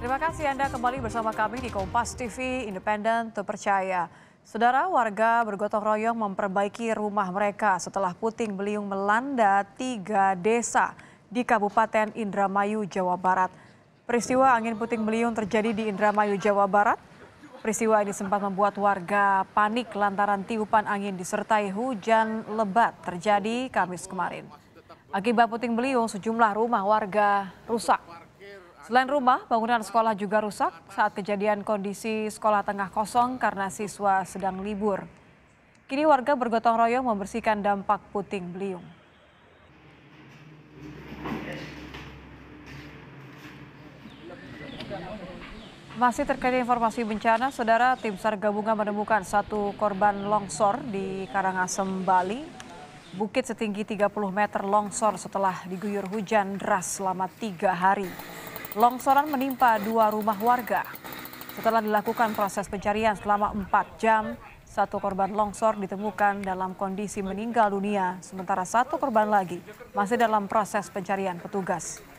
Terima kasih Anda kembali bersama kami di Kompas TV Independen Terpercaya. Saudara warga bergotong royong memperbaiki rumah mereka setelah puting beliung melanda tiga desa di Kabupaten Indramayu, Jawa Barat. Peristiwa angin puting beliung terjadi di Indramayu, Jawa Barat. Peristiwa ini sempat membuat warga panik lantaran tiupan angin disertai hujan lebat terjadi Kamis kemarin. Akibat puting beliung, sejumlah rumah warga rusak. Selain rumah, bangunan sekolah juga rusak saat kejadian kondisi sekolah tengah kosong karena siswa sedang libur. Kini warga bergotong royong membersihkan dampak puting beliung. Masih terkait informasi bencana, saudara tim SAR gabungan menemukan satu korban longsor di Karangasem, Bali. Bukit setinggi 30 meter longsor setelah diguyur hujan deras selama tiga hari longsoran menimpa dua rumah warga. Setelah dilakukan proses pencarian selama empat jam, satu korban longsor ditemukan dalam kondisi meninggal dunia, sementara satu korban lagi masih dalam proses pencarian petugas.